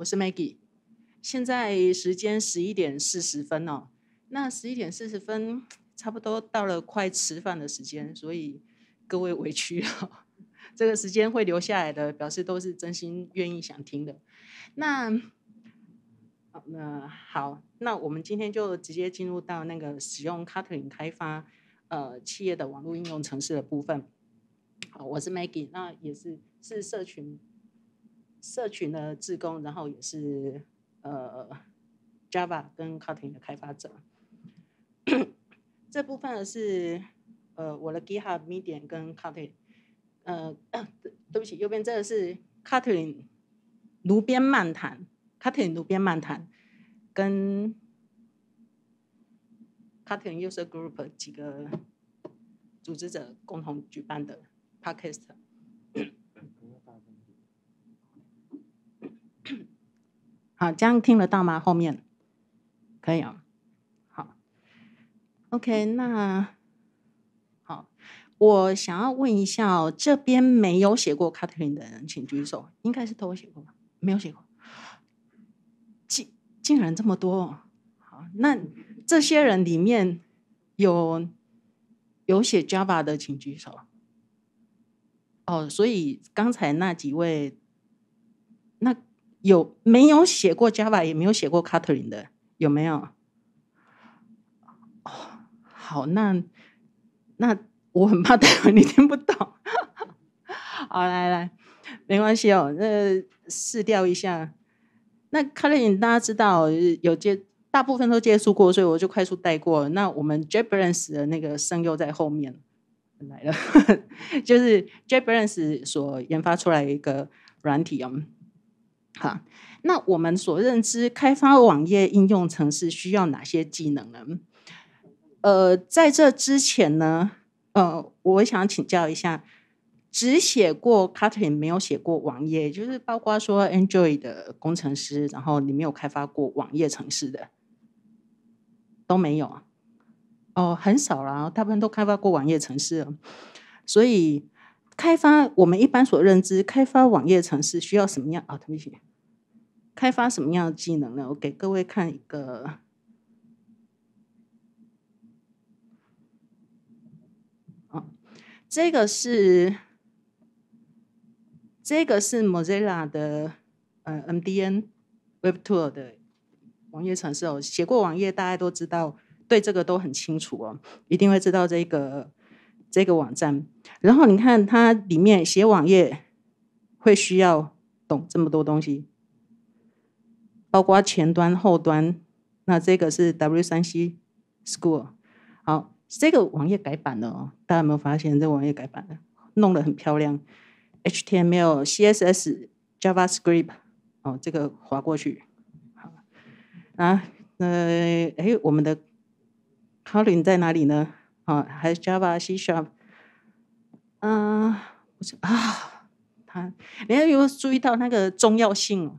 我是 Maggie，现在时间十一点四十分哦。那十一点四十分，差不多到了快吃饭的时间，所以各位委屈了。这个时间会留下来的，表示都是真心愿意想听的。那，那好，那我们今天就直接进入到那个使用 c o t l i n 开发呃企业的网络应用城市的部分。好，我是 Maggie，那也是是社群。社群的志工，然后也是呃 Java 跟 Cutting 的开发者。这部分是呃我的 GitHub Media 跟 Cutting，呃，对不起，右边这个是 Cutting 炉边漫谈，Cutting 炉边漫谈跟 Cutting User Group 几个组织者共同举办的 Podcast。好，这样听得到吗？后面可以哦。好，OK，那好，我想要问一下，这边没有写过 Catherine 的人，请举手。应该是都写过吧？没有写过，竟竟然这么多。好，那这些人里面有有写 Java 的，请举手。哦，所以刚才那几位，那。有没有写过 Java，也没有写过 Catherine 的，有没有？哦，好，那那我很怕待会你听不懂。好，来来，没关系哦，那试掉一下。那 Catherine 大家知道有接，大部分都接触过，所以我就快速带过。那我们 j a b b r a n c e 的那个声优在后面来了，就是 j a b b r a n c e 所研发出来一个软体哦。好，那我们所认知开发网页应用程式需要哪些技能呢？呃，在这之前呢，呃，我想请教一下，只写过 C++，t i n 没有写过网页，就是包括说 Android 的工程师，然后你没有开发过网页程式的，都没有啊？哦，很少啦，大部分都开发过网页程式，所以开发我们一般所认知开发网页程式需要什么样啊？对不起。开发什么样的技能呢？我给各位看一个，哦，这个是这个是 Mozilla 的呃 MDN Web Tool 的网页程式哦。写过网页，大家都知道，对这个都很清楚哦，一定会知道这个这个网站。然后你看它里面写网页会需要懂这么多东西。包括前端、后端，那这个是 W 三 C School。好，这个网页改版了，哦，大家有没有发现这网页改版了？弄得很漂亮，HTML、CSS、JavaScript。哦，这个划过去。好啊，呃，哎，我们的 Colin 在哪里呢？啊，还是 Java、C Sharp？嗯，我啊，他，你要有注意到那个重要性哦。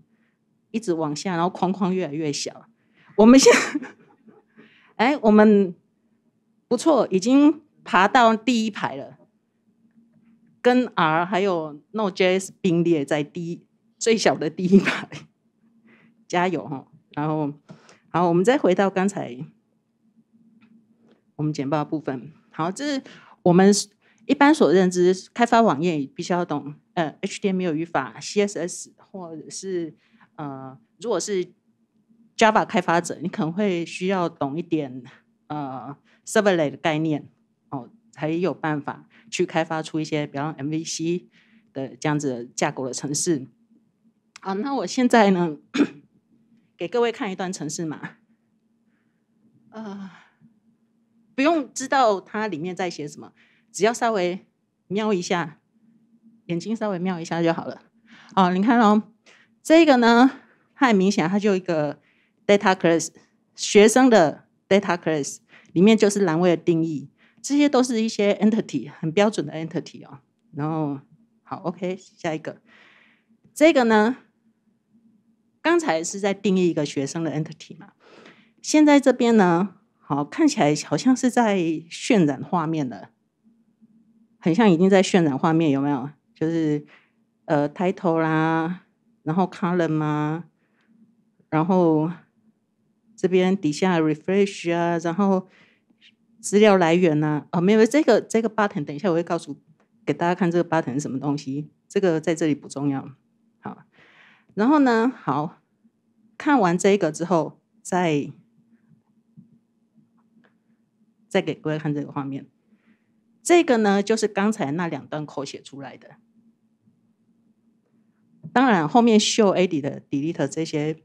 一直往下，然后框框越来越小。我们现，在，哎，我们不错，已经爬到第一排了，跟 R 还有 Node.js 并列在第最小的第一排。加油哦！然后，好，我们再回到刚才我们简报部分。好，这是我们一般所认知开发网页必须要懂呃 HTML 语法、CSS 或者是。呃，如果是 Java 开发者，你可能会需要懂一点呃 Servlet 的概念哦，才有办法去开发出一些，比方 MVC 的这样子架构的城市。啊，那我现在呢，给各位看一段程式码，呃，不用知道它里面在写什么，只要稍微瞄一下，眼睛稍微瞄一下就好了。好，你看哦，这个呢，它很明显，它就一个 data class 学生的 data class 里面就是栏位的定义，这些都是一些 entity 很标准的 entity 哦。然后好，OK，下一个这个呢，刚才是在定义一个学生的 entity 嘛，现在这边呢，好看起来好像是在渲染画面的，很像已经在渲染画面有没有？就是呃，title 啦。然后 column 啊，然后这边底下 refresh 啊，然后资料来源呢？哦，没有这个这个 button，等一下我会告诉给大家看这个 button 是什么东西。这个在这里不重要。好，然后呢，好看完这个之后，再再给各位看这个画面。这个呢，就是刚才那两段口写出来的。当然，后面秀 a d 的 delete 这些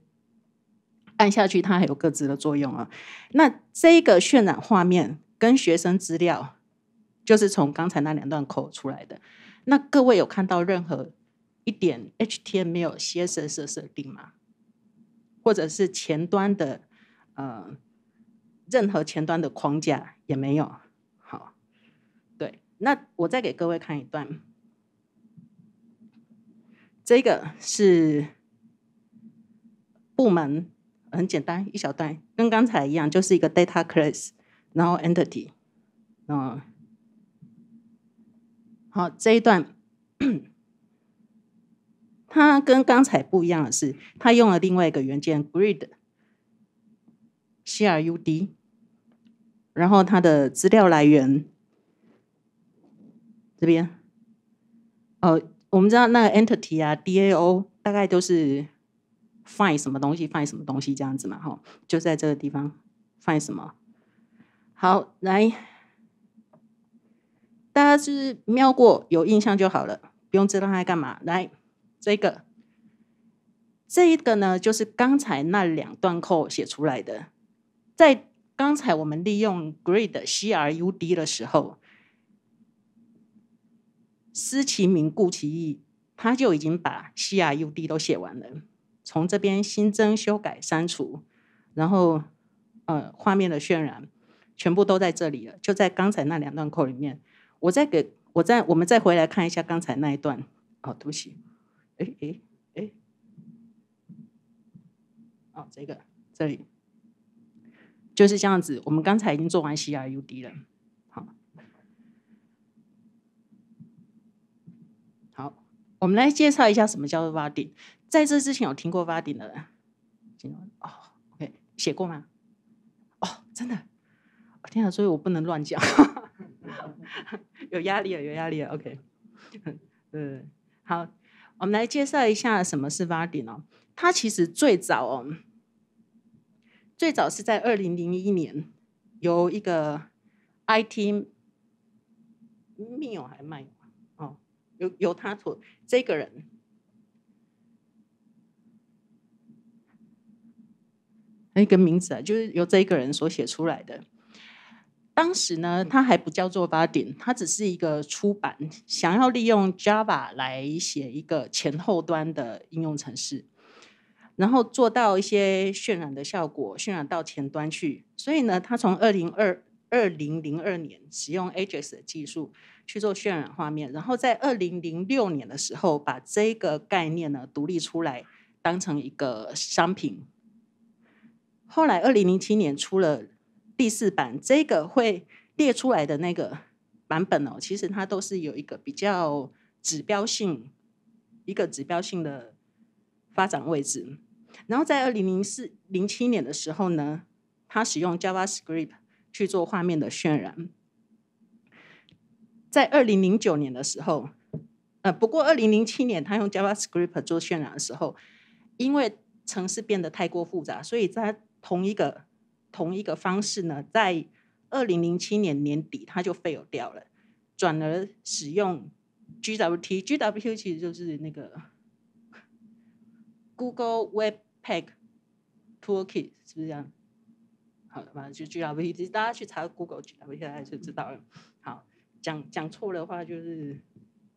按下去，它还有各自的作用啊。那这个渲染画面跟学生资料，就是从刚才那两段口出来的。那各位有看到任何一点 HTML 没有 CSS 设定吗？或者是前端的呃，任何前端的框架也没有？好，对，那我再给各位看一段。这个是部门，很简单，一小段，跟刚才一样，就是一个 data class，然后 entity，嗯，好，这一段，它跟刚才不一样的是，它用了另外一个元件 grid，CRUD，然后它的资料来源这边，呃，我们知道那个 entity 啊，DAO 大概都是 find 什么东西，find 什么东西这样子嘛，哈，就在这个地方 find 什么。好，来，大家是瞄过有印象就好了，不用知道它干嘛。来，这个，这一个呢，就是刚才那两段扣写出来的。在刚才我们利用 Grid CRUD 的时候。思其名，顾其意，他就已经把 C R U D 都写完了。从这边新增、修改、删除，然后呃，画面的渲染全部都在这里了，就在刚才那两段扣里面。我再给，我再，我们再回来看一下刚才那一段。哦，对不起，哎哎哎，哦，这个这里就是这样子。我们刚才已经做完 C R U D 了。我们来介绍一下什么叫做 VADIN。在这之前有听过 VADIN 的人，哦，OK，写过吗？哦，真的，天啊！所以我不能乱讲，有压力了，有压力了 OK，嗯，好，我们来介绍一下什么是 VADIN 哦。它其实最早哦，最早是在二零零一年由一个 IT，命友还卖。由由他所这个人，一个名字啊，就是由这个人所写出来的。当时呢，他还不叫做 v a d i n 他只是一个出版，想要利用 Java 来写一个前后端的应用程序，然后做到一些渲染的效果，渲染到前端去。所以呢，他从二零二。二零零二年使用 a j s 的技术去做渲染画面，然后在二零零六年的时候把这个概念呢独立出来，当成一个商品。后来二零零七年出了第四版，这个会列出来的那个版本哦，其实它都是有一个比较指标性一个指标性的发展位置。然后在二零零四零七年的时候呢，它使用 JavaScript。去做画面的渲染，在二零零九年的时候，呃，不过二零零七年他用 JavaScript 做渲染的时候，因为城市变得太过复杂，所以在同一个同一个方式呢，在二零零七年年底他就废掉掉了，转而使用 GWT，GWT 其实就是那个 Google Web Pack Toolkit，是不是这样？反正就 GDP，大家去查 Google GDP，大家就知道了。好，讲讲错的话，就是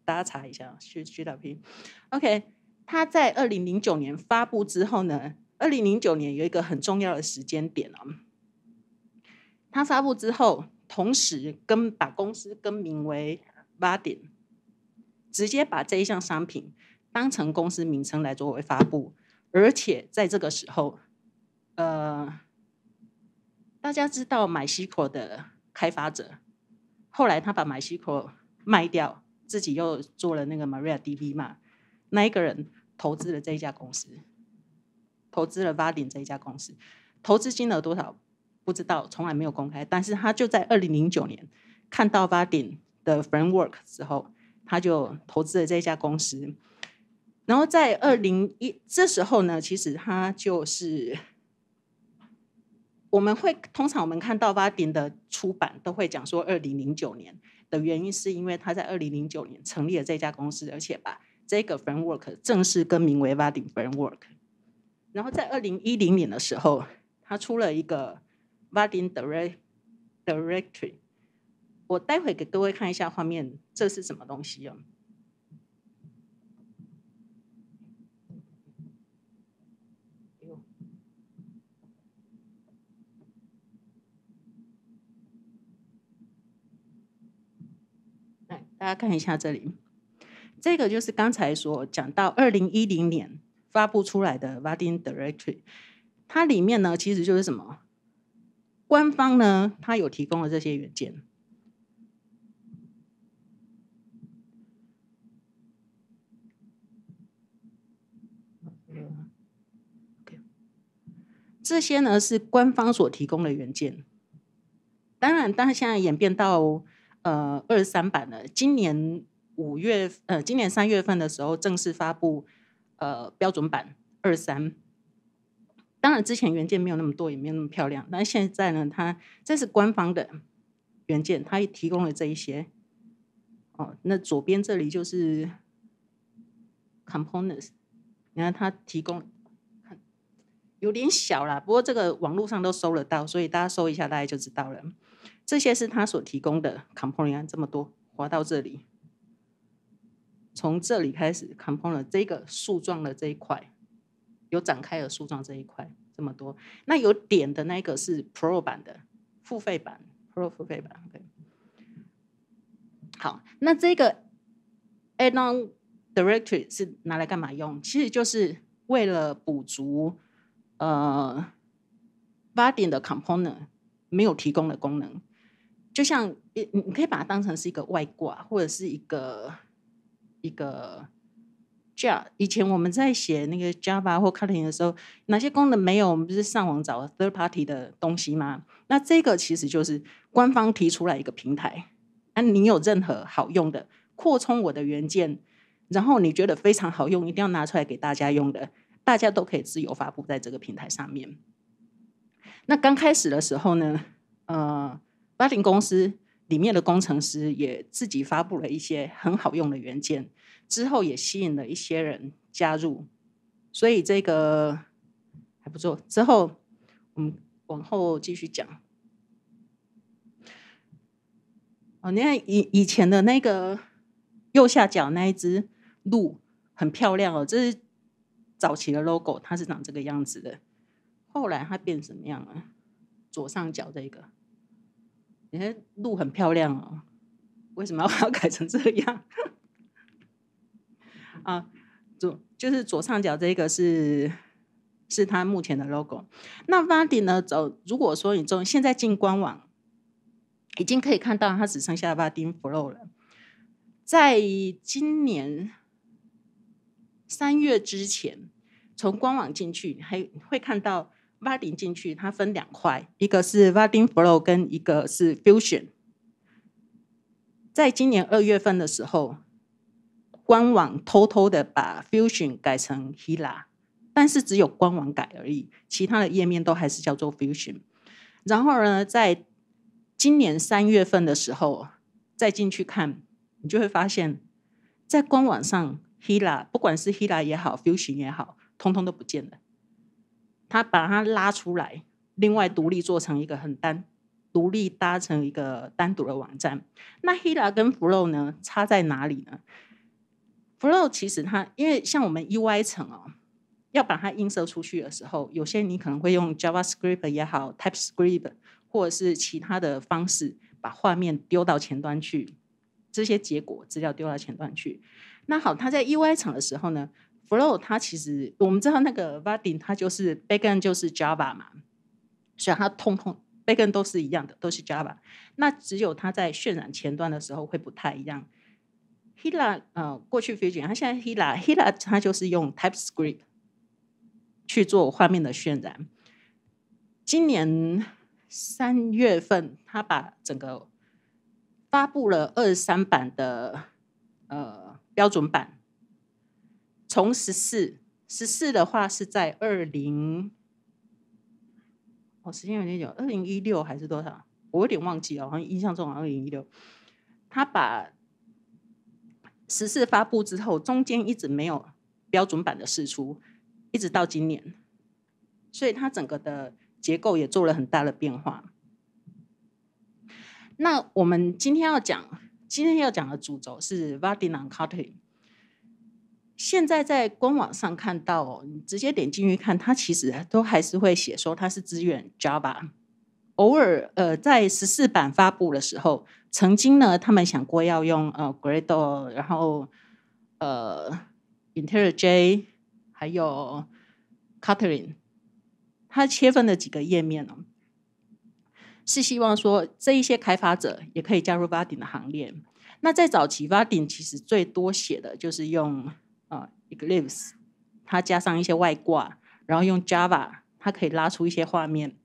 大家查一下去 GDP。OK，它在二零零九年发布之后呢，二零零九年有一个很重要的时间点啊。它发布之后，同时跟把公司更名为 v a d i n 直接把这一项商品当成公司名称来作为发布，而且在这个时候，呃。大家知道 MySQL 的开发者，后来他把 MySQL 卖掉，自己又做了那个 MariaDB 嘛？那一个人投资了这一家公司，投资了 Varding 这一家公司，投资金额多少不知道，从来没有公开。但是他就在二零零九年看到 Varding 的 Framework 之后，他就投资了这一家公司。然后在二零一这时候呢，其实他就是。我们会通常我们看到 v a d i n g 的出版都会讲说，二零零九年的原因是因为他在二零零九年成立了这家公司，而且把这个 framework 正式更名为 v a d i n g framework。然后在二零一零年的时候，他出了一个 v a d i n g Direct Directory。我待会给各位看一下画面，这是什么东西啊？大家看一下这里，这个就是刚才所讲到二零一零年发布出来的 Vadin Directory，它里面呢其实就是什么？官方呢，它有提供了这些原件。这些呢是官方所提供的原件，当然，但是现在演变到。呃，二三版的，今年五月，呃，今年三月份的时候正式发布，呃，标准版二三。当然之前原件没有那么多，也没有那么漂亮，但现在呢，它这是官方的原件，它也提供了这一些。哦，那左边这里就是 components，你看它提供，有点小啦，不过这个网络上都搜得到，所以大家搜一下，大家就知道了。这些是他所提供的 component，这么多划到这里，从这里开始 component 这个树状的这一块有展开的树状这一块这么多，那有点的那个是 Pro 版的付费版，Pro 付费版 OK。好，那这个 Add-on Directory 是拿来干嘛用？其实就是为了补足呃八点的 component。没有提供的功能，就像你，你可以把它当成是一个外挂或者是一个一个 Java。以前我们在写那个 Java 或 C n g 的时候，哪些功能没有？我们不是上网找 Third Party 的东西吗？那这个其实就是官方提出来一个平台。那你有任何好用的扩充我的元件，然后你觉得非常好用，一定要拿出来给大家用的，大家都可以自由发布在这个平台上面。那刚开始的时候呢，呃，巴林公司里面的工程师也自己发布了一些很好用的元件，之后也吸引了一些人加入，所以这个还不错。之后我们往后继续讲。哦，你看以以前的那个右下角那一只鹿很漂亮哦，这是早期的 logo，它是长这个样子的。后来它变什么样了？左上角这个，你看路很漂亮哦，为什么要把它改成这样？啊，左就是左上角这个是是它目前的 logo。那巴丁呢？走，如果说你从现在进官网，已经可以看到它只剩下巴丁 flow 了。在今年三月之前，从官网进去，还会看到。v a d i n g 进去，它分两块，一个是 v a d i n g Flow 跟一个是 Fusion。在今年二月份的时候，官网偷偷的把 Fusion 改成 Hila，但是只有官网改而已，其他的页面都还是叫做 Fusion。然后呢，在今年三月份的时候，再进去看，你就会发现，在官网上 Hila 不管是 Hila 也好，Fusion 也好，通通都不见了。他把它拉出来，另外独立做成一个很单，独立搭成一个单独的网站。那 h i l a 跟 Flow 呢，差在哪里呢？Flow 其实它，因为像我们 u i 层哦，要把它映射出去的时候，有些你可能会用 JavaScript 也好，TypeScript 或者是其他的方式，把画面丢到前端去，这些结果资料丢到前端去。那好，它在 u i 层的时候呢？Flow 它其实我们知道那个 Vadin 它就是 Bacon 就是 Java 嘛，所以它通通 Bacon 都是一样的，都是 Java。那只有它在渲染前端的时候会不太一样。Hila 呃，过去 Fusion，它现在 Hila Hila 它就是用 TypeScript 去做画面的渲染。今年三月份，它把整个发布了二十三版的呃标准版。从十四十四的话是在二零，哦，时间有点久，二零一六还是多少？我有点忘记哦，好像印象中好像二零一六，他把十四发布之后，中间一直没有标准版的释出，一直到今年，所以它整个的结构也做了很大的变化。那我们今天要讲，今天要讲的主轴是 v a d i a k a t i 现在在官网上看到，你直接点进去看，它其实都还是会写说它是支援 Java。偶尔，呃，在十四版发布的时候，曾经呢，他们想过要用呃 Gradle，然后呃 Intellij，还有 Caterin，h e 它切分了几个页面呢，是希望说这一些开发者也可以加入 v a d d i n g 的行列。那在早期 v a d d i n g 其实最多写的就是用。Eclipse，它加上一些外挂，然后用 Java，它可以拉出一些画面。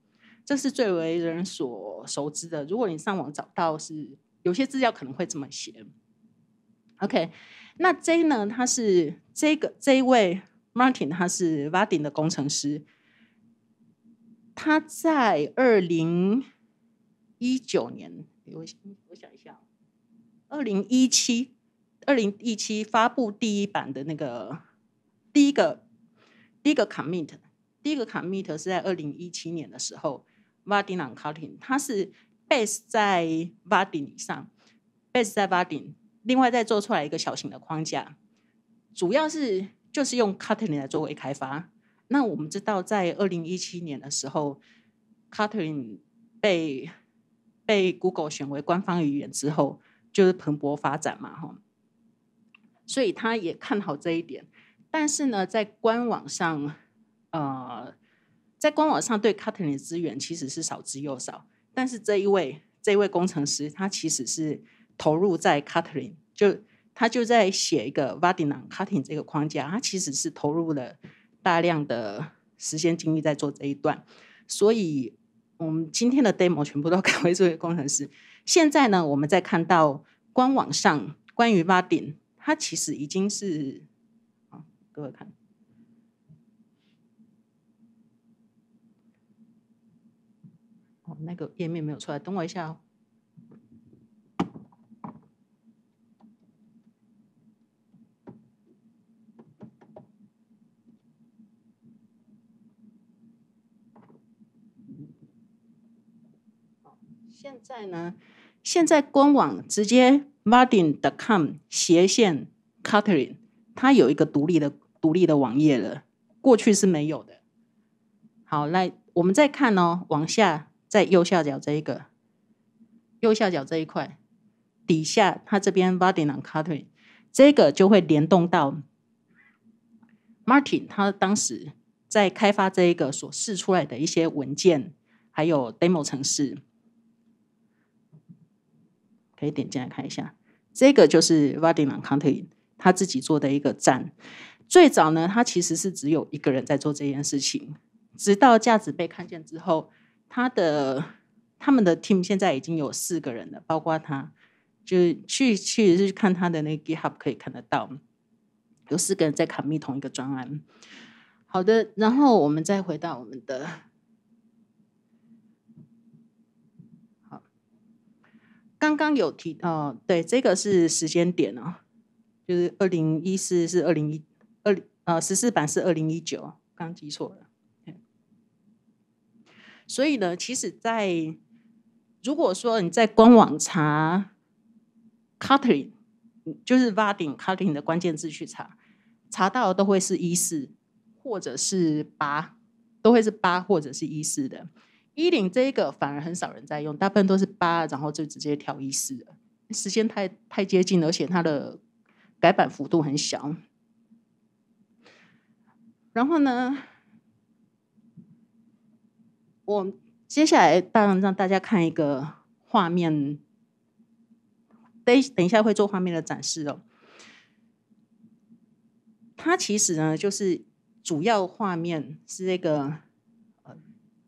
这是最为人所熟知的。如果你上网找到，是有些资料可能会这么写。OK，那 J 呢？他是这个这一位 Martin，他是 Vadin 的工程师。他在二零一九年，我我我想一下，二零一七。二零一七发布第一版的那个第一个第一个 commit，第一个 commit 是在二零一七年的时候，Vadin l a n c k o t i n 它是 base 在 Vadin 上，base 在 Vadin，另外再做出来一个小型的框架，主要是就是用 k o t i n 来作为开发。那我们知道，在二零一七年的时候 k o t i n 被被 Google 选为官方语言之后，就是蓬勃发展嘛，哈。所以他也看好这一点，但是呢，在官网上，呃，在官网上对 c a t h e r i n 的资源其实是少之又少。但是这一位，这一位工程师，他其实是投入在 c a t h e r i n 就他就在写一个 v a d i n o c a t h i n g 这个框架，他其实是投入了大量的时间精力在做这一段。所以我们今天的 demo 全部都 改为这位工程师。现在呢，我们在看到官网上关于 v a d i n n 它其实已经是，啊，各位看，哦，那个页面没有出来，等我一下哦。现在呢，现在官网直接。Martin.com 斜线 Catherine，它有一个独立的独立的网页了，过去是没有的。好，来我们再看哦，往下在右下角这一个，右下角这一块底下，它这边 Martin and Catherine 这个就会联动到 Martin，他当时在开发这一个所试出来的一些文件，还有 demo 程式，可以点进来看一下。这个就是 r a d i m a n t c o n t i n 他自己做的一个站。最早呢，他其实是只有一个人在做这件事情。直到价值被看见之后，他的他们的 team 现在已经有四个人了，包括他，就是去去是看他的那个 GitHub 可以看得到，有四个人在卡密同一个专案。好的，然后我们再回到我们的。刚刚有提哦，对，这个是时间点哦，就是二零一四是二零一二呃十四版是二零一九，刚记错了。所以呢，其实，在如果说你在官网查 cutting，就是挖顶 cutting 的关键字去查，查到的都会是一四或者是八，都会是八或者是一四的。一零这一个反而很少人在用，大部分都是八，然后就直接调一四了，时间太太接近，而且它的改版幅度很小。然后呢，我接下来让让大家看一个画面，等等一下会做画面的展示哦。它其实呢，就是主要画面是那个。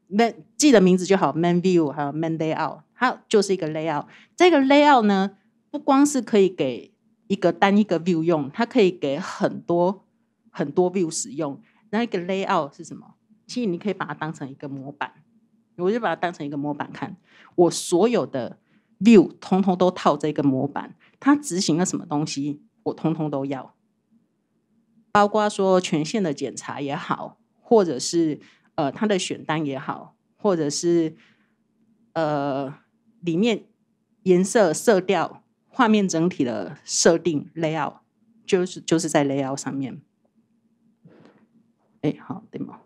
那记得名字就好 m a n view 还有 m a n layout，它就是一个 layout。这个 layout 呢，不光是可以给一个单一个 view 用，它可以给很多很多 view 使用。那一个 layout 是什么？其实你可以把它当成一个模板，我就把它当成一个模板看。我所有的 view 通通都套这个模板，它执行了什么东西，我通通都要，包括说权限的检查也好，或者是。呃，它的选单也好，或者是呃，里面颜色、色调、画面整体的设定、layout，就是就是在 layout 上面。哎，好对吗？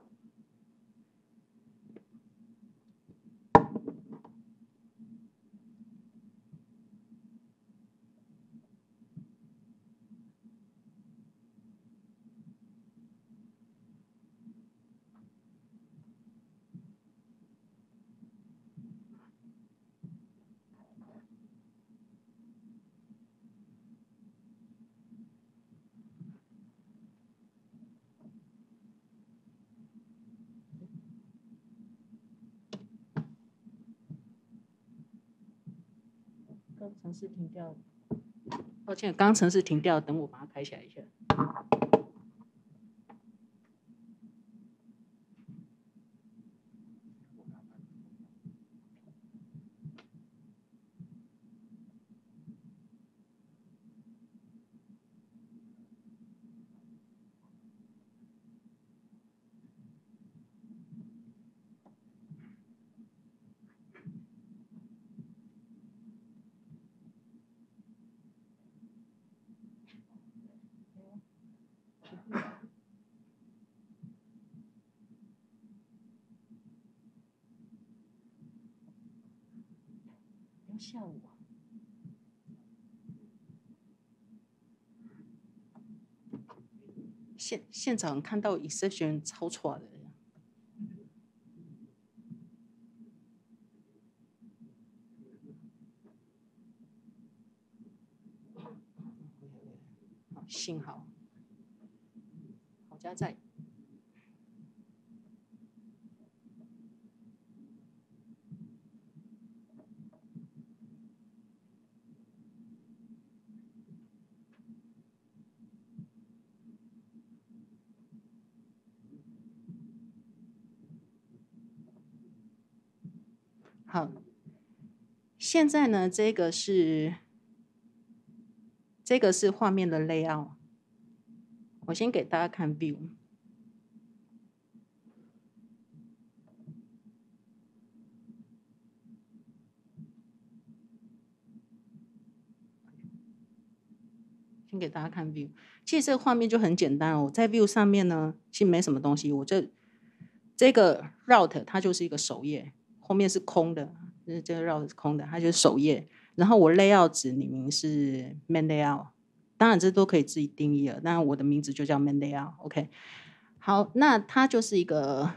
城市停掉抱歉，刚城市停掉，等我把它开起来一下。现现场看到有些人超喘的，幸好，家在。现在呢，这个是这个是画面的 layout。我先给大家看 view，先给大家看 view。其实这个画面就很简单哦，在 view 上面呢，其实没什么东西。我这这个 route 它就是一个首页，后面是空的。就是这个 r o 是空的，它就是首页。然后我 layout 名是 main layout，当然这都可以自己定义了。那我的名字就叫 main layout。OK，好，那它就是一个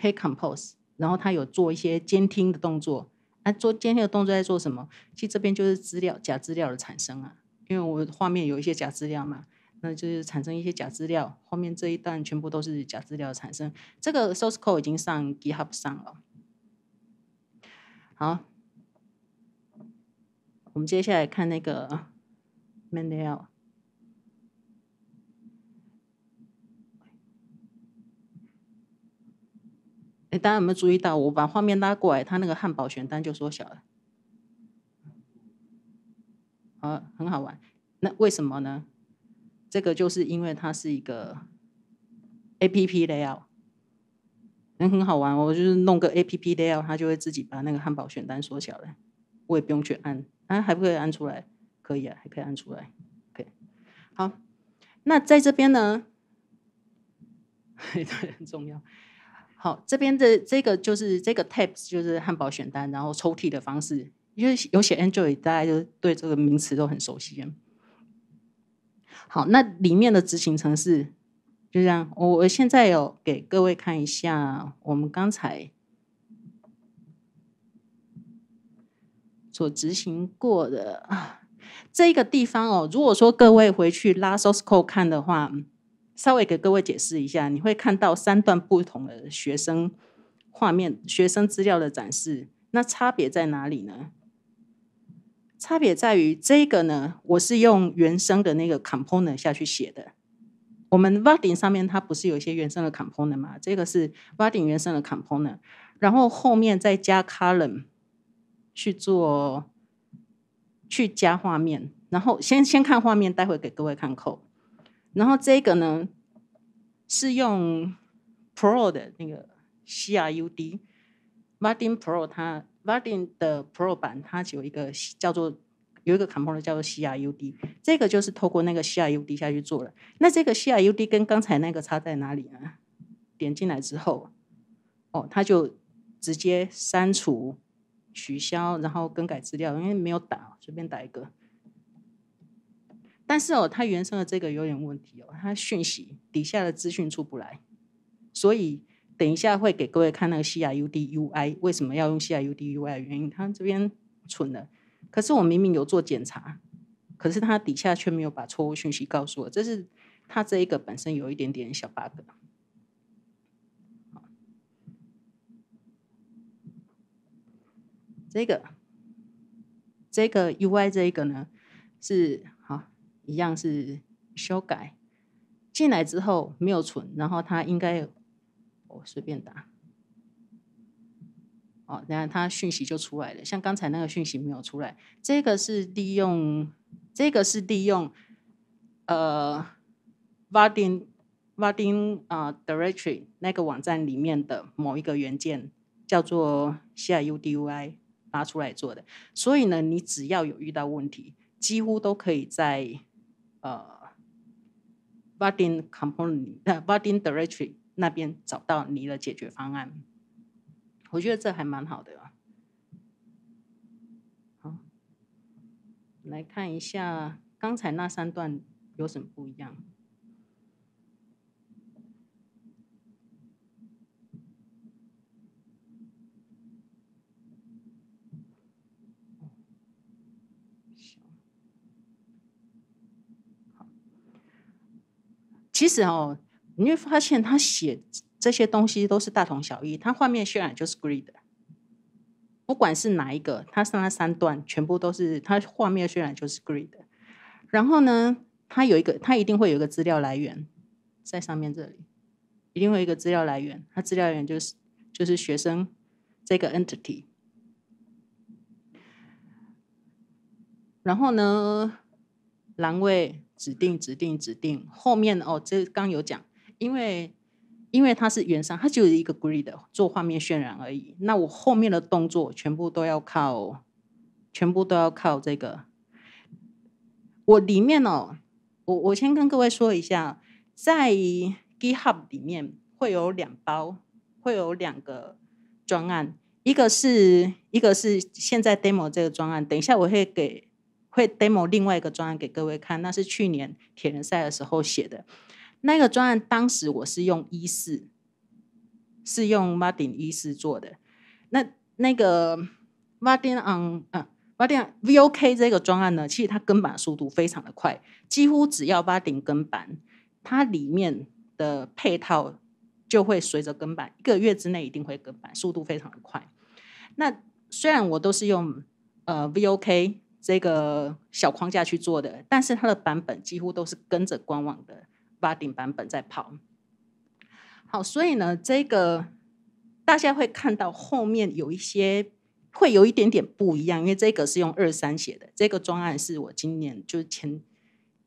可以 compose，然后它有做一些监听的动作。啊，做监听的动作在做什么？其实这边就是资料假资料的产生啊，因为我画面有一些假资料嘛，那就是产生一些假资料。后面这一段全部都是假资料的产生。这个 source code 已经上 GitHub 上了。好，我们接下来看那个 m a n d e l 哎，大家有没有注意到？我把画面拉过来，它那个汉堡选单就缩小了。好，很好玩。那为什么呢？这个就是因为它是一个 A P P 的 t 很很好玩，我就是弄个 A P P，然后它就会自己把那个汉堡选单缩小了，我也不用去按，啊，还不可以按出来？可以啊，还可以按出来。OK，好，那在这边呢，对，很重要。好，这边的这个就是这个 Tabs，就是汉堡选单，然后抽屉的方式，因为有写 a n d o 大家就对这个名词都很熟悉。好，那里面的执行程式就这样，我我现在有给各位看一下我们刚才所执行过的这个地方哦。如果说各位回去拉 source code 看的话，稍微给各位解释一下，你会看到三段不同的学生画面、学生资料的展示。那差别在哪里呢？差别在于这个呢，我是用原生的那个 component 下去写的。我们 VADIN 上面它不是有一些原生的砍缝的嘛，这个是 VADIN 原生的砍缝的，然后后面再加 column 去做。去加画面，然后先先看画面，待会给各位看扣。然后这个呢，是用 Pro 的那个 CRUD，VADIN PRO 它 VADIN 的 Pro 版，它有一个叫做。有一个 Camper 叫做 CRUD，这个就是透过那个 CRUD 下去做了。那这个 CRUD 跟刚才那个差在哪里呢？点进来之后，哦，他就直接删除、取消，然后更改资料，因为没有打，随便打一个。但是哦，它原生的这个有点问题哦，它讯息底下的资讯出不来，所以等一下会给各位看那个 CRUD UI 为什么要用 CRUD UI 的原因，它这边存了。可是我明明有做检查，可是它底下却没有把错误讯息告诉我，这是它这一个本身有一点点小 bug。这个，这个 UI 这一个呢，是好一样是修改，进来之后没有存，然后它应该，我随便打。哦，后它讯息就出来了。像刚才那个讯息没有出来，这个是利用这个是利用呃，Vadin Vadin 啊，Directory 那个网站里面的某一个元件叫做 CUDUI 拿出来做的。所以呢，你只要有遇到问题，几乎都可以在呃，Vadin Component 那 Vadin Directory 那边找到你的解决方案。我觉得这还蛮好的啊。好，来看一下刚才那三段有什么不一样。其实哦，你会发现他写。这些东西都是大同小异，它画面渲染就是 g r e d 不管是哪一个，它是那三段，全部都是它画面渲染就是 g r e d 然后呢，它有一个，它一定会有一个资料来源在上面这里，一定会有一个资料来源，它资料来源就是就是学生这个 entity。然后呢，栏位指定指定指定，后面哦，这刚有讲，因为。因为它是原生，它就是一个 grid 做画面渲染而已。那我后面的动作全部都要靠，全部都要靠这个。我里面哦，我我先跟各位说一下，在 GitHub 里面会有两包，会有两个专案，一个是一个是现在 demo 这个专案，等一下我会给会 demo 另外一个专案给各位看，那是去年铁人赛的时候写的。那个专案当时我是用一四，是用马丁一四做的。那那个马丁 r 嗯马丁 VOK 这个专案呢，其实它跟板速度非常的快，几乎只要马丁跟板，它里面的配套就会随着跟板，一个月之内一定会跟板，速度非常的快。那虽然我都是用呃 VOK 这个小框架去做的，但是它的版本几乎都是跟着官网的。八点版本在跑，好，所以呢，这个大家会看到后面有一些会有一点点不一样，因为这个是用二三写的，这个专案是我今年就是前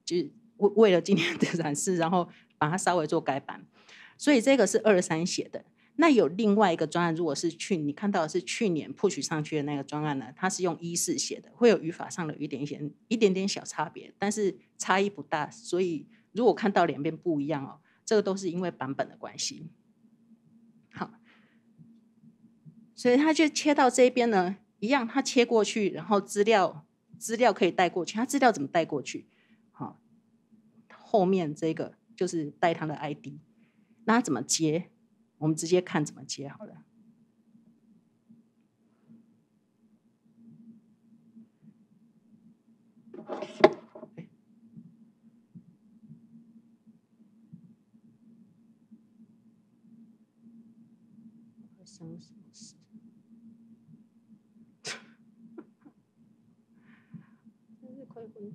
就为为了今年的展示，然后把它稍微做改版，所以这个是二三写的。那有另外一个专案，如果是去你看到是去年 push 上去的那个专案呢，它是用一四写的，会有语法上的一点一点一点点小差别，但是差异不大，所以。如果看到两边不一样哦，这个都是因为版本的关系。好，所以他就切到这边呢，一样，他切过去，然后资料资料可以带过去，他资料怎么带过去？好，后面这个就是带他的 ID，那他怎么接？我们直接看怎么接好了。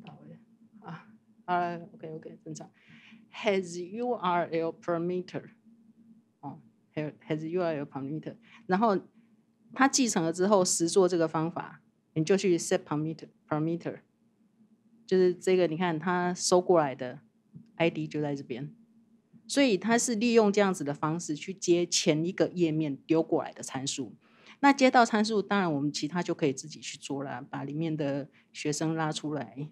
导啊啊，OK OK 正常 has URL parameter 哦 has has URL parameter，然后它继承了之后实做这个方法，你就去 set parameter parameter，就是这个你看它收过来的 ID 就在这边，所以它是利用这样子的方式去接前一个页面丢过来的参数，那接到参数，当然我们其他就可以自己去做了，把里面的学生拉出来。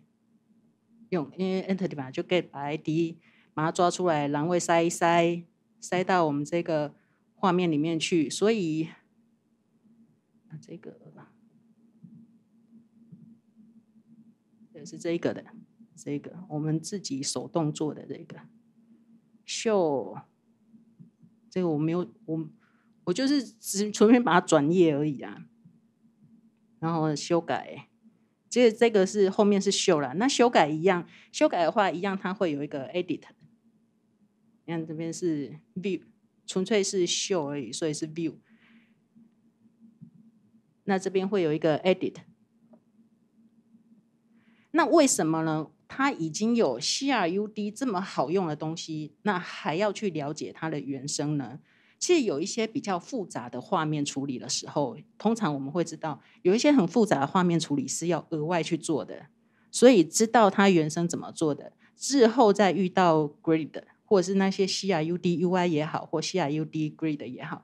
用，因为 enter 基嘛，就 get ID，把它抓出来，栏位塞一塞，塞到我们这个画面里面去。所以，这个，这是这个的，这个我们自己手动做的这个 show，这个我没有，我我就是只纯粹把它转页而已啊，然后修改。其实这个是后面是 show 了，那修改一样，修改的话一样，它会有一个 edit。你看这边是 view，纯粹是 show 而已，所以是 view。那这边会有一个 edit。那为什么呢？它已经有 CRUD 这么好用的东西，那还要去了解它的原生呢？其实有一些比较复杂的画面处理的时候，通常我们会知道有一些很复杂的画面处理是要额外去做的，所以知道它原生怎么做的，之后再遇到 grid 或者是那些 C I U D U I 也好，或 C I U D grid 也好，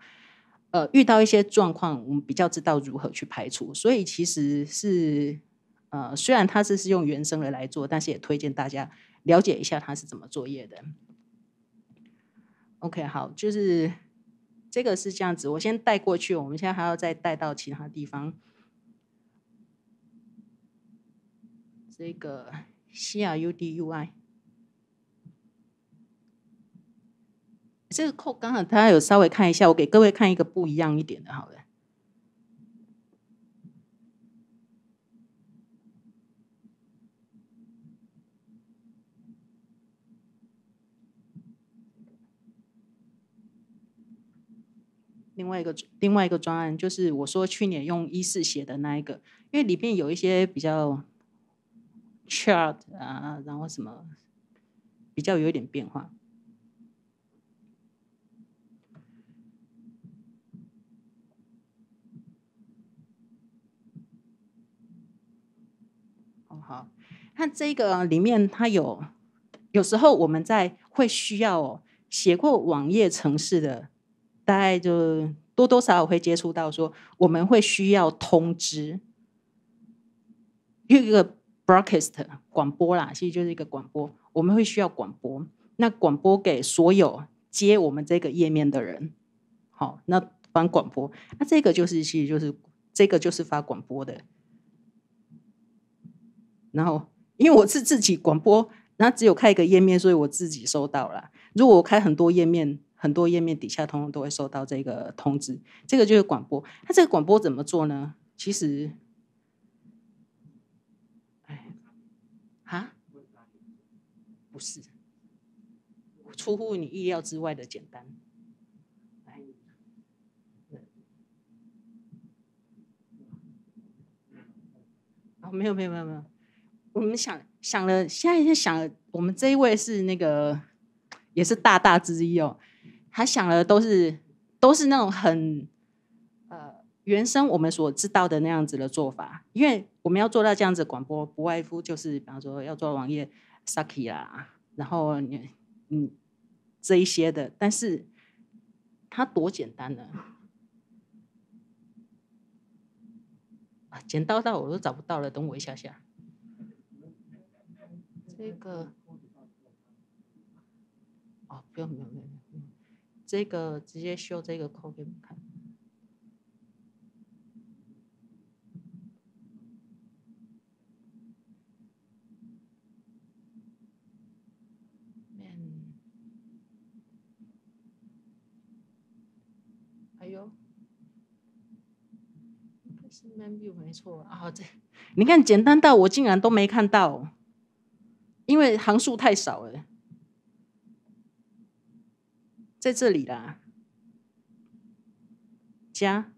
呃，遇到一些状况，我们比较知道如何去排除。所以其实是呃，虽然它是是用原生的来做，但是也推荐大家了解一下它是怎么作业的。OK，好，就是。这个是这样子，我先带过去。我们现在还要再带到其他地方。这个 C R U D U I，这个扣刚好大家有稍微看一下，我给各位看一个不一样一点的，好了。另外一个另外一个专案就是我说去年用一四写的那一个，因为里面有一些比较 chart 啊，然后什么比较有一点变化。哦好，那这个里面它有有时候我们在会需要写过网页城市的。大概就多多少少会接触到，说我们会需要通知，一个 broadcast 广播啦，其实就是一个广播，我们会需要广播，那广播给所有接我们这个页面的人，好，那发广播，那这个就是其实就是这个就是发广播的。然后因为我是自己广播，然后只有开一个页面，所以我自己收到了。如果我开很多页面，很多页面底下，通通都会收到这个通知。这个就是广播。那这个广播怎么做呢？其实，哎，啊，不是，出乎你意料之外的简单。啊，没有没有没有没有。我们想想了，现在在想，我们这一位是那个也是大大之一哦。他想的都是都是那种很呃原生我们所知道的那样子的做法，因为我们要做到这样子广播，不外乎就是，比方说要做网页 s a k i 啦，然后你嗯这一些的，但是它多简单呢啊，剪刀刀我都找不到了，等我一下下，这个哦，不用，不用，不用。这个直接修这个扣给你们看。哎呦，是 menu 没错啊！这你看简单到我竟然都没看到，因为行数太少了。在这里啦，加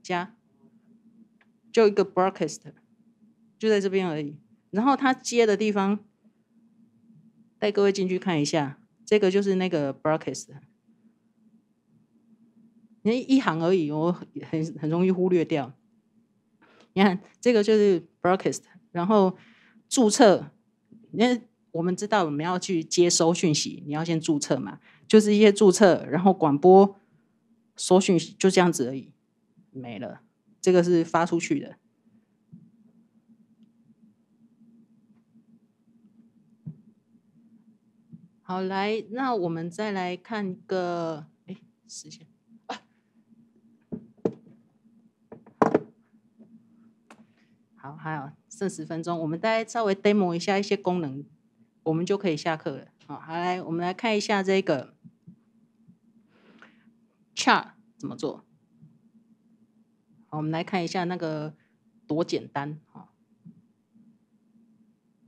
加，就一个 broadcast，就在这边而已。然后它接的地方，带各位进去看一下，这个就是那个 broadcast，你一行而已哦，很很容易忽略掉。你看，这个就是 broadcast，然后注册，那。我们知道我们要去接收讯息，你要先注册嘛，就是一些注册，然后广播收讯，就这样子而已，没了。这个是发出去的。好，来，那我们再来看一个，哎，时间好，还有剩十分钟，我们再稍微 demo 一下一些功能。我们就可以下课了。好，来，我们来看一下这个“恰”怎么做。好，我们来看一下那个多简单。哈，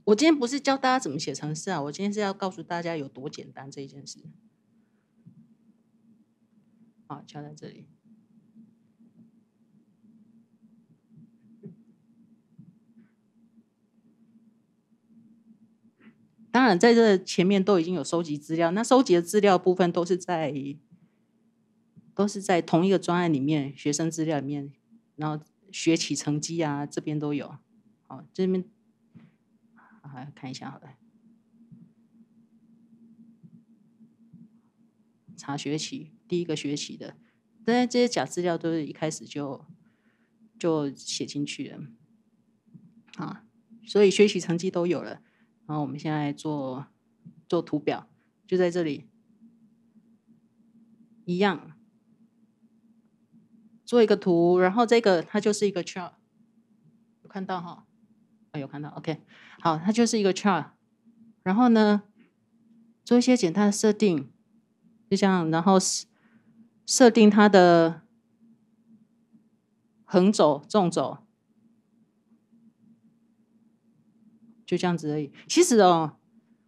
我今天不是教大家怎么写程式啊，我今天是要告诉大家有多简单这一件事。好，敲在这里。当然，在这前面都已经有收集资料。那收集的资料部分都是在，都是在同一个专案里面，学生资料里面，然后学习成绩啊，这边都有。好，这边，看一下，好了。查学习第一个学期的，但是这些假资料都是一开始就就写进去了，啊，所以学习成绩都有了。然后我们现在做做图表，就在这里，一样做一个图，然后这个它就是一个 chart，有看到哈？啊，有看到？OK，好，它就是一个 chart，然后呢，做一些简单的设定，就像然后设设定它的横轴、纵轴。就这样子而已。其实哦，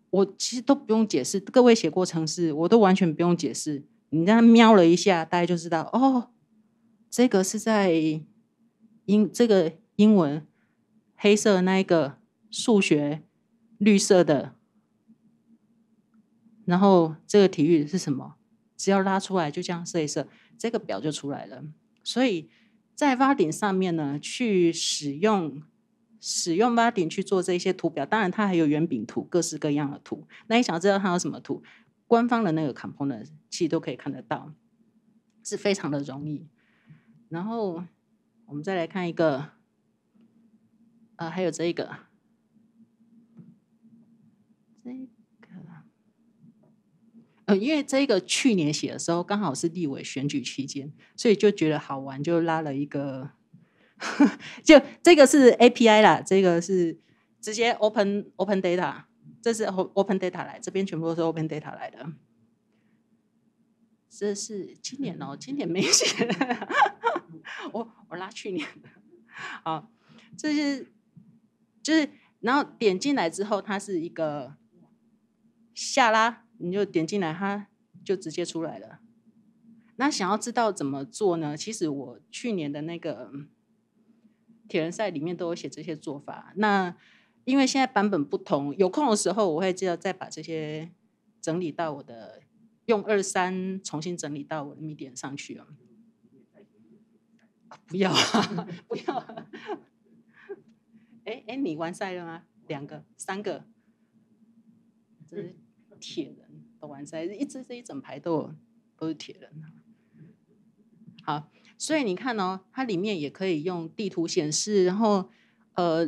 我其实都不用解释，各位写过程式，我都完全不用解释。你这样瞄了一下，大家就知道哦，这个是在英这个英文黑色那一个数学，绿色的，然后这个体育是什么？只要拉出来，就这样设一设，这个表就出来了。所以在瓦顶上面呢，去使用。使用巴点去做这些图表，当然它还有圆饼图、各式各样的图。那你想要知道它有什么图，官方的那个 component 其实都可以看得到，是非常的容易。然后我们再来看一个，呃，还有这一个，这个，呃，因为这个去年写的时候刚好是立委选举期间，所以就觉得好玩，就拉了一个。就这个是 API 啦，这个是直接 Open Open Data，这是 Open Data 来，这边全部都是 Open Data 来的。这是今年哦，今年没写，我我拉去年。的。好，这是就是，然后点进来之后，它是一个下拉，你就点进来，它就直接出来了。那想要知道怎么做呢？其实我去年的那个。铁人赛里面都有写这些做法，那因为现在版本不同，有空的时候我会记得再把这些整理到我的用二三重新整理到我的密点上去啊。不要啊，不要。哎哎，你完赛了吗？两个、三个，这是铁人都完赛，一支这一整排都有都是铁人好。所以你看哦，它里面也可以用地图显示，然后呃，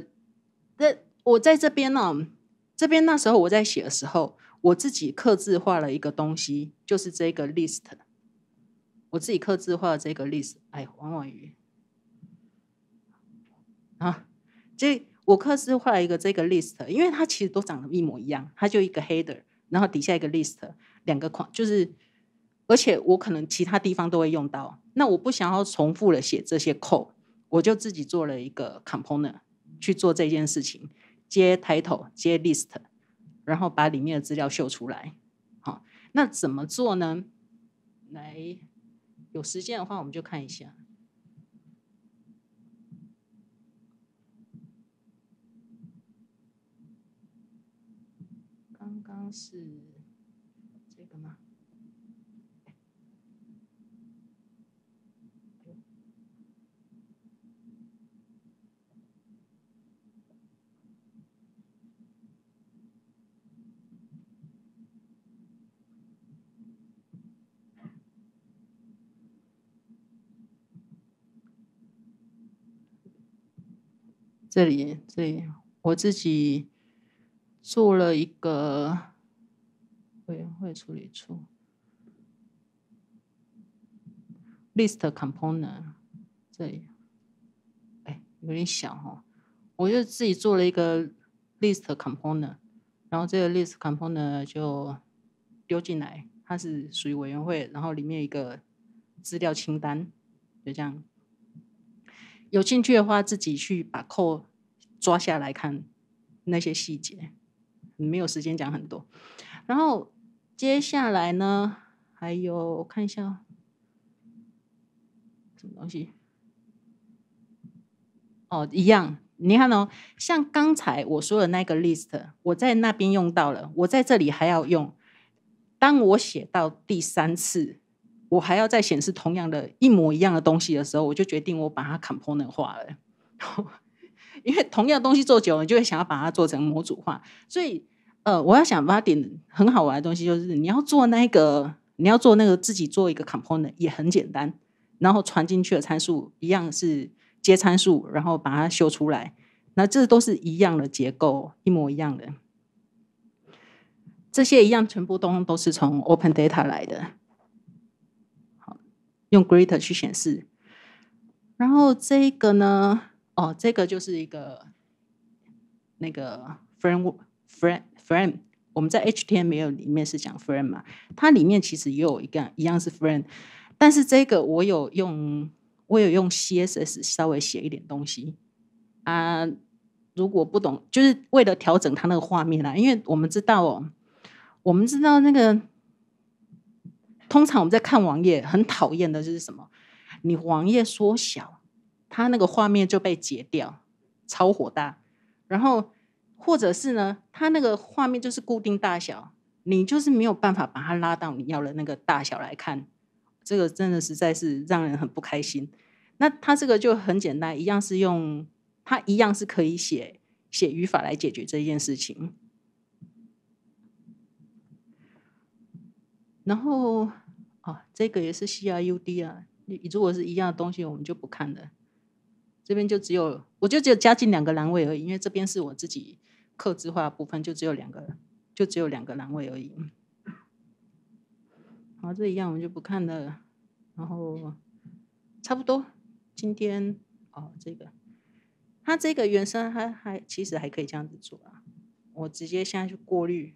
这我在这边呢，这边那时候我在写的时候，我自己刻字画了一个东西，就是这个 list，我自己刻字画这个 list，哎，王婉瑜啊，这我刻字画一个这个 list，因为它其实都长得一模一样，它就一个 header，然后底下一个 list，两个框，就是而且我可能其他地方都会用到。那我不想要重复的写这些 code，我就自己做了一个 component 去做这件事情，接 title，接 list，然后把里面的资料秀出来。好，那怎么做呢？来，有时间的话我们就看一下。刚刚是。这里，这里，我自己做了一个委员会处理处 list component。这里，哎，有点小哈，我就自己做了一个 list component，然后这个 list component 就丢进来，它是属于委员会，然后里面一个资料清单，就这样。有兴趣的话，自己去把扣抓下来看那些细节，没有时间讲很多。然后接下来呢，还有我看一下什么东西？哦，一样。你看哦，像刚才我说的那个 list，我在那边用到了，我在这里还要用。当我写到第三次。我还要再显示同样的一模一样的东西的时候，我就决定我把它 component 化了。因为同样东西做久了，就会想要把它做成模组化。所以，呃，我要想把它点很好玩的东西，就是你要做那个，你要做那个自己做一个 component 也很简单。然后传进去的参数一样是接参数，然后把它修出来。那这都是一样的结构，一模一样的。这些一样，全部都都是从 open data 来的。用 greater 去显示，然后这个呢？哦，这个就是一个那个 frame frame frame。我们在 HTML 里面是讲 frame 嘛？它里面其实也有一个一样是 frame，但是这个我有用我有用 CSS 稍微写一点东西啊。如果不懂，就是为了调整它那个画面啊，因为我们知道哦，我们知道那个。通常我们在看网页，很讨厌的就是什么，你网页缩小，它那个画面就被截掉，超火大。然后或者是呢，它那个画面就是固定大小，你就是没有办法把它拉到你要的那个大小来看，这个真的实在是让人很不开心。那它这个就很简单，一样是用它一样是可以写写语法来解决这件事情。然后啊，这个也是 C R U D 啊。你如果是一样的东西，我们就不看了。这边就只有，我就只有加进两个栏位而已，因为这边是我自己刻字化部分，就只有两个，就只有两个栏位而已。好，这一样我们就不看了。然后差不多，今天哦，这个，它这个原生还还其实还可以这样子做啊。我直接现在去过滤，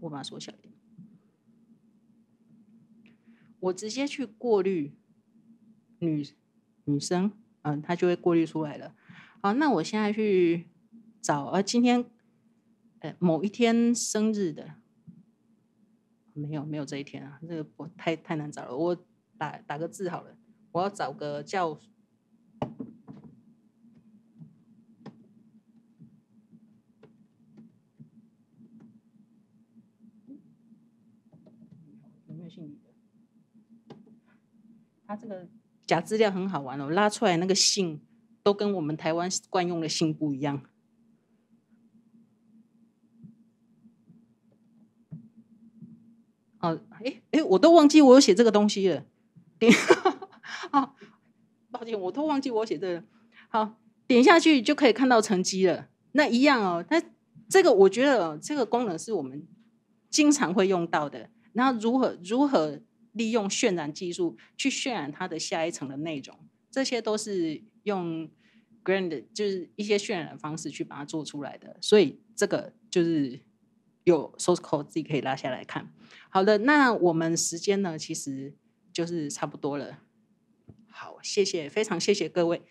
我把它缩小一点。我直接去过滤女女生，嗯，它就会过滤出来了。好，那我现在去找，呃，今天，呃，某一天生日的，没有，没有这一天啊，这个我太太难找了。我打打个字好了，我要找个叫。它这个假资料很好玩哦，拉出来那个姓都跟我们台湾惯用的姓不一样。哦，哎哎，我都忘记我有写这个东西了。点 哦，抱歉，我都忘记我写这个。好，点下去就可以看到成绩了。那一样哦，那这个我觉得这个功能是我们经常会用到的。那如何如何？利用渲染技术去渲染它的下一层的内容，这些都是用 GRAND 就是一些渲染的方式去把它做出来的。所以这个就是有 source code 自己可以拉下来看。好的，那我们时间呢，其实就是差不多了。好，谢谢，非常谢谢各位。